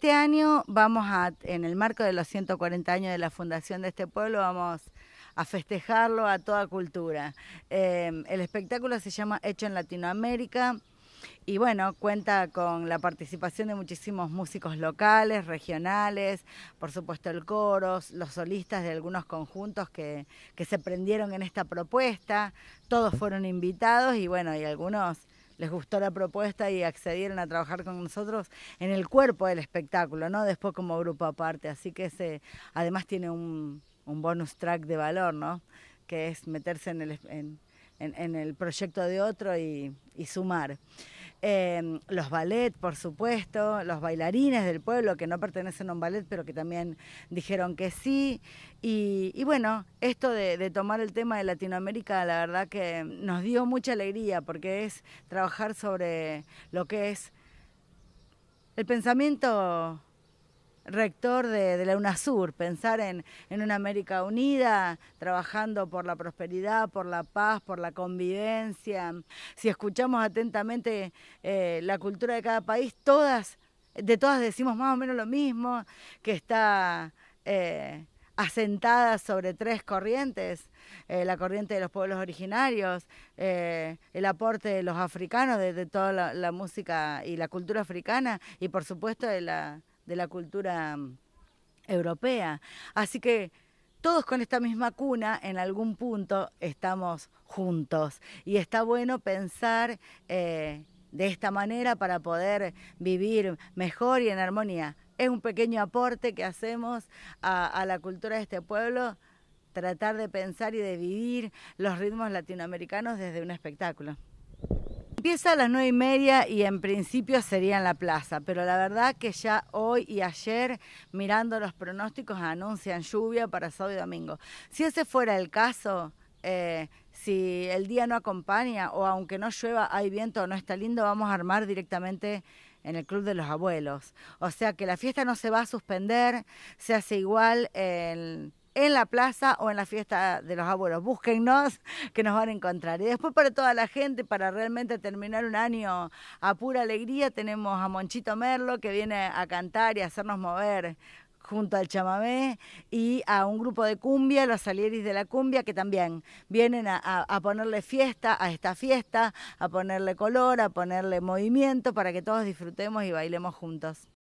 Este año vamos a, en el marco de los 140 años de la fundación de este pueblo, vamos a festejarlo a toda cultura. Em, el espectáculo se llama Hecho en Latinoamérica y bueno, cuenta con la participación de muchísimos músicos locales, regionales, por supuesto el coro, los solistas de algunos conjuntos que, que se prendieron en esta propuesta, todos fueron invitados y bueno, y algunos les gustó la propuesta y accedieron a trabajar con nosotros en el cuerpo del espectáculo, ¿no? Después como grupo aparte, así que ese, además tiene un, bonus track de valor, ¿no? Que es meterse en el, en, en, el proyecto de otro y, y sumar. Em, los ballet, por supuesto, los bailarines del pueblo que no pertenecen a un ballet, pero que también dijeron que sí. Y, bueno, esto de, tomar el tema de Latinoamérica, la verdad que nos dio mucha alegría, porque es trabajar sobre lo que es el pensamiento rector de, la UNASUR, pensar en, una América unida, trabajando por la prosperidad, por la paz, por la convivencia. Si escuchamos atentamente eh, la cultura de cada país, todas, de todas decimos más o menos lo mismo, que está... Eh, asentada sobre tres corrientes, eh, la corriente de los pueblos originarios, el aporte de los africanos, de, toda la, música y la cultura africana, y por supuesto de la, de la cultura mm, europea. Así que todos con esta misma cuna en algún punto estamos juntos y está bueno pensar eh, de esta manera para poder vivir mejor y en armonía. Es un pequeño aporte que hacemos a la cultura de este pueblo, tratar de pensar y de vivir los ritmos latinoamericanos desde un espectáculo. Empieza a las nueve y media y en principio sería en la plaza, pero la verdad que ya hoy y ayer, mirando los pronósticos, anuncian lluvia para sábado y domingo. Si ese fuera el caso, eh, si el día no acompaña o aunque no llueva, hay viento o no está lindo, vamos a armar directamente en el Club de los Abuelos. O sea que la fiesta no se va a suspender, se hace igual en en la plaza o en la fiesta de los abuelos. Búsquennos que nos van a encontrar. Y después para toda la gente, para realmente terminar un año a pura alegría, tenemos a Monchito Merlo que viene a cantar y a hacernos mover junto al chamamé y a un grupo de cumbia, los salieris de la cumbia, que también vienen a, ponerle fiesta a esta fiesta, a ponerle color, a ponerle movimiento para que todos disfrutemos y bailemos juntos.